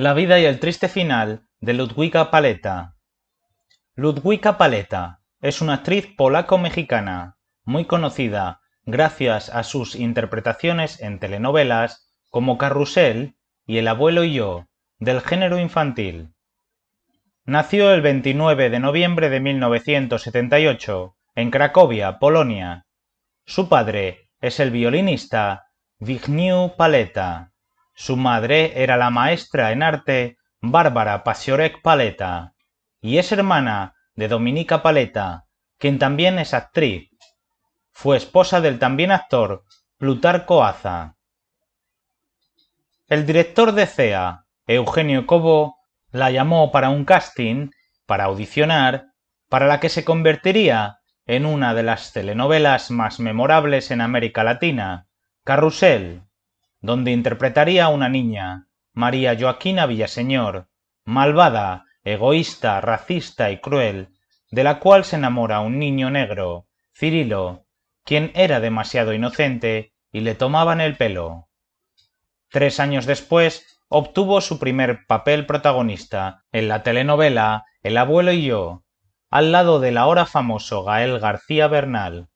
La vida y el triste final de Ludwika Paleta. Ludwika Paleta es una actriz polaco-mexicana, muy conocida gracias a sus interpretaciones en telenovelas como Carrusel y El abuelo y yo, del género infantil. Nació el 29 de noviembre de 1978 en Cracovia, Polonia. Su padre es el violinista Wigniew Paleta. Su madre era la maestra en arte Bárbara Pasiorek Paleta y es hermana de Dominica Paleta, quien también es actriz. Fue esposa del también actor Plutarco Aza. El director de CEA, Eugenio Cobo, la llamó para un casting, para audicionar, para la que se convertiría en una de las telenovelas más memorables en América Latina, Carrusel donde interpretaría a una niña, María Joaquina Villaseñor, malvada, egoísta, racista y cruel, de la cual se enamora un niño negro, Cirilo, quien era demasiado inocente y le tomaban el pelo. Tres años después obtuvo su primer papel protagonista en la telenovela El abuelo y yo, al lado del ahora famoso Gael García Bernal,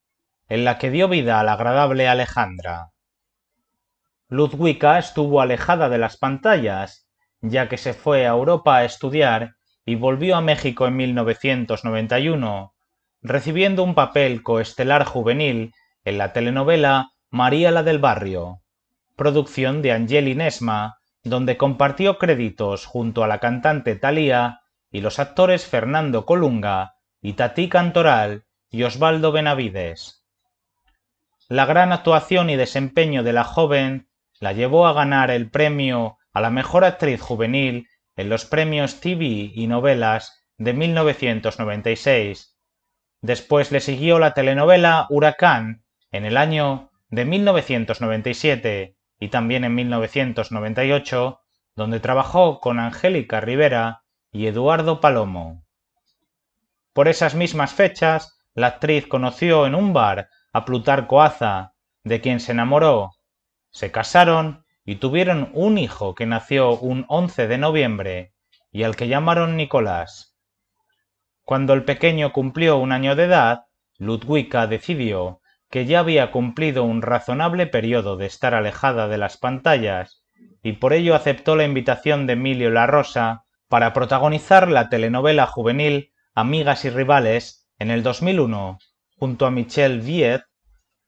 en la que dio vida a la agradable Alejandra. Ludwika estuvo alejada de las pantallas, ya que se fue a Europa a estudiar y volvió a México en 1991, recibiendo un papel coestelar juvenil en la telenovela María la del Barrio, producción de Angeli Nesma, donde compartió créditos junto a la cantante Thalía y los actores Fernando Colunga, y Tati Cantoral y Osvaldo Benavides. La gran actuación y desempeño de la joven la llevó a ganar el premio a la mejor actriz juvenil en los premios TV y novelas de 1996. Después le siguió la telenovela Huracán en el año de 1997 y también en 1998, donde trabajó con Angélica Rivera y Eduardo Palomo. Por esas mismas fechas, la actriz conoció en un bar a Plutarco Aza, de quien se enamoró se casaron y tuvieron un hijo que nació un 11 de noviembre y al que llamaron Nicolás. Cuando el pequeño cumplió un año de edad, Ludwika decidió que ya había cumplido un razonable periodo de estar alejada de las pantallas y por ello aceptó la invitación de Emilio La Rosa para protagonizar la telenovela juvenil Amigas y Rivales en el 2001, junto a Michelle Viet,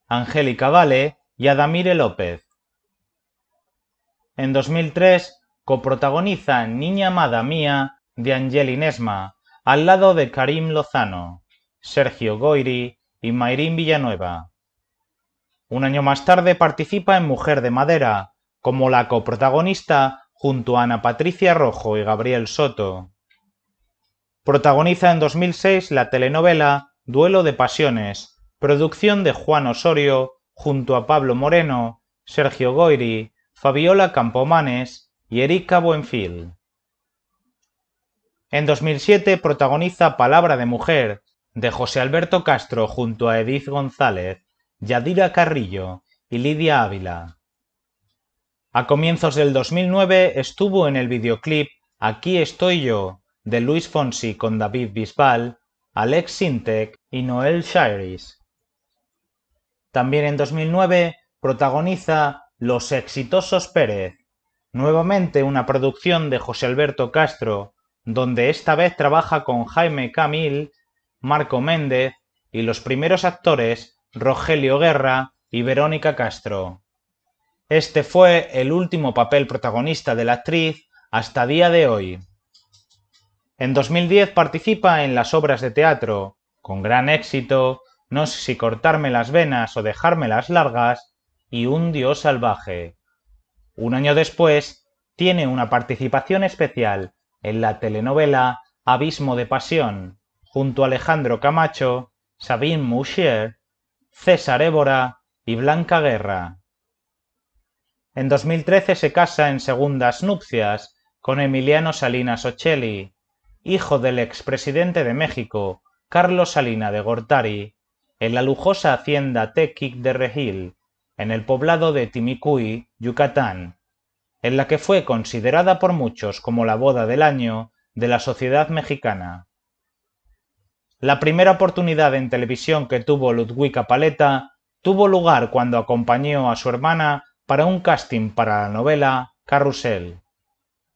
Angélica Vale y Adamire López. En 2003 coprotagoniza Niña amada mía de Angeli Nesma, al lado de Karim Lozano, Sergio Goiri y Mayrín Villanueva. Un año más tarde participa en Mujer de Madera, como la coprotagonista junto a Ana Patricia Rojo y Gabriel Soto. Protagoniza en 2006 la telenovela Duelo de Pasiones, producción de Juan Osorio junto a Pablo Moreno, Sergio Goiri Fabiola Campomanes y Erika Buenfil. En 2007 protagoniza Palabra de Mujer, de José Alberto Castro junto a Edith González, Yadira Carrillo y Lidia Ávila. A comienzos del 2009 estuvo en el videoclip Aquí estoy yo, de Luis Fonsi con David Bisbal, Alex Sintec y Noel Shiris. También en 2009 protagoniza los exitosos Pérez. Nuevamente una producción de José Alberto Castro, donde esta vez trabaja con Jaime Camil, Marco Méndez y los primeros actores Rogelio Guerra y Verónica Castro. Este fue el último papel protagonista de la actriz hasta día de hoy. En 2010 participa en las obras de teatro, con gran éxito, No sé si cortarme las venas o dejármelas largas, y un dios salvaje. Un año después, tiene una participación especial en la telenovela Abismo de Pasión, junto a Alejandro Camacho, Sabine Mouchier, César Évora y Blanca Guerra. En 2013 se casa en segundas nupcias con Emiliano Salinas Ocelli, hijo del expresidente de México, Carlos Salina de Gortari, en la lujosa hacienda Tequic de Regil, en el poblado de Timicuy, Yucatán, en la que fue considerada por muchos como la boda del año de la sociedad mexicana. La primera oportunidad en televisión que tuvo Ludwika Paleta tuvo lugar cuando acompañó a su hermana para un casting para la novela Carrusel.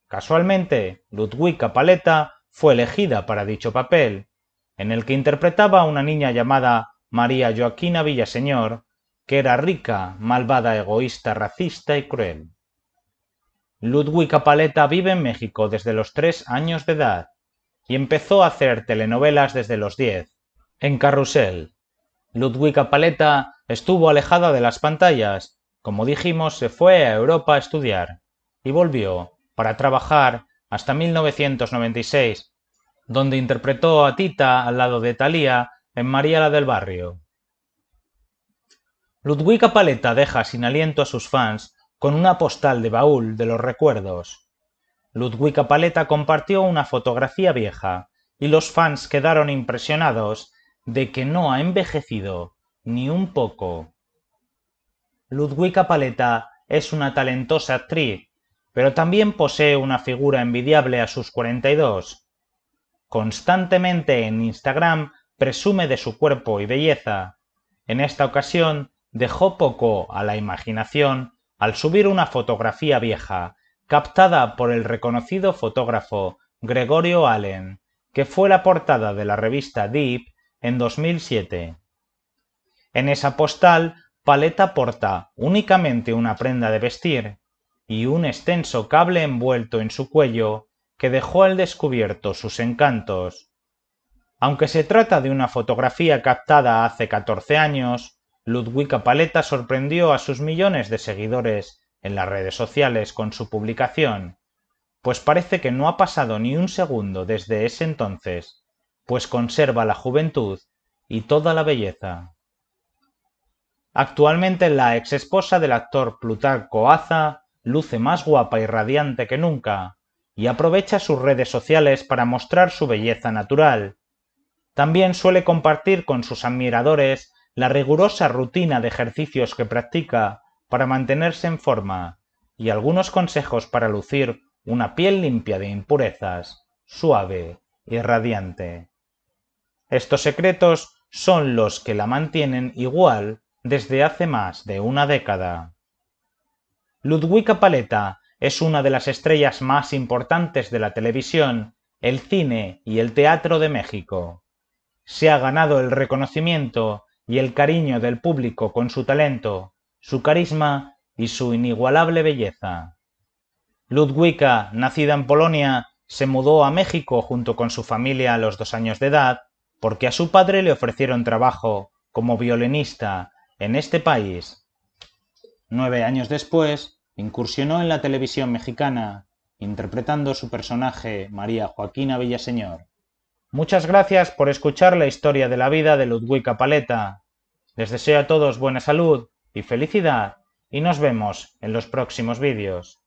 Casualmente, Ludwika Paleta fue elegida para dicho papel, en el que interpretaba a una niña llamada María Joaquina Villaseñor, que era rica, malvada, egoísta, racista y cruel. Ludwig Apaleta vive en México desde los tres años de edad y empezó a hacer telenovelas desde los diez, en Carrusel. Ludwig Apaleta estuvo alejada de las pantallas, como dijimos, se fue a Europa a estudiar y volvió para trabajar hasta 1996, donde interpretó a Tita al lado de Talía en María la del Barrio. Ludwika Paleta deja sin aliento a sus fans con una postal de baúl de los recuerdos. Ludwika Paleta compartió una fotografía vieja y los fans quedaron impresionados de que no ha envejecido ni un poco. Ludwika Paleta es una talentosa actriz, pero también posee una figura envidiable a sus 42. Constantemente en Instagram presume de su cuerpo y belleza. En esta ocasión dejó poco a la imaginación al subir una fotografía vieja captada por el reconocido fotógrafo Gregorio Allen, que fue la portada de la revista Deep en 2007. En esa postal, Paleta porta únicamente una prenda de vestir y un extenso cable envuelto en su cuello que dejó al descubierto sus encantos. Aunque se trata de una fotografía captada hace 14 años, Ludwika Paleta sorprendió a sus millones de seguidores en las redes sociales con su publicación, pues parece que no ha pasado ni un segundo desde ese entonces, pues conserva la juventud y toda la belleza. Actualmente la ex esposa del actor Plutarco Aza luce más guapa y radiante que nunca, y aprovecha sus redes sociales para mostrar su belleza natural. También suele compartir con sus admiradores la rigurosa rutina de ejercicios que practica para mantenerse en forma y algunos consejos para lucir una piel limpia de impurezas, suave y radiante. Estos secretos son los que la mantienen igual desde hace más de una década. Ludwika Paleta es una de las estrellas más importantes de la televisión, el cine y el teatro de México. Se ha ganado el reconocimiento y el cariño del público con su talento, su carisma y su inigualable belleza. Ludwika, nacida en Polonia, se mudó a México junto con su familia a los dos años de edad, porque a su padre le ofrecieron trabajo como violinista en este país. Nueve años después, incursionó en la televisión mexicana, interpretando su personaje María Joaquina Villaseñor. Muchas gracias por escuchar la historia de la vida de Ludwika Paleta. Les deseo a todos buena salud y felicidad y nos vemos en los próximos vídeos.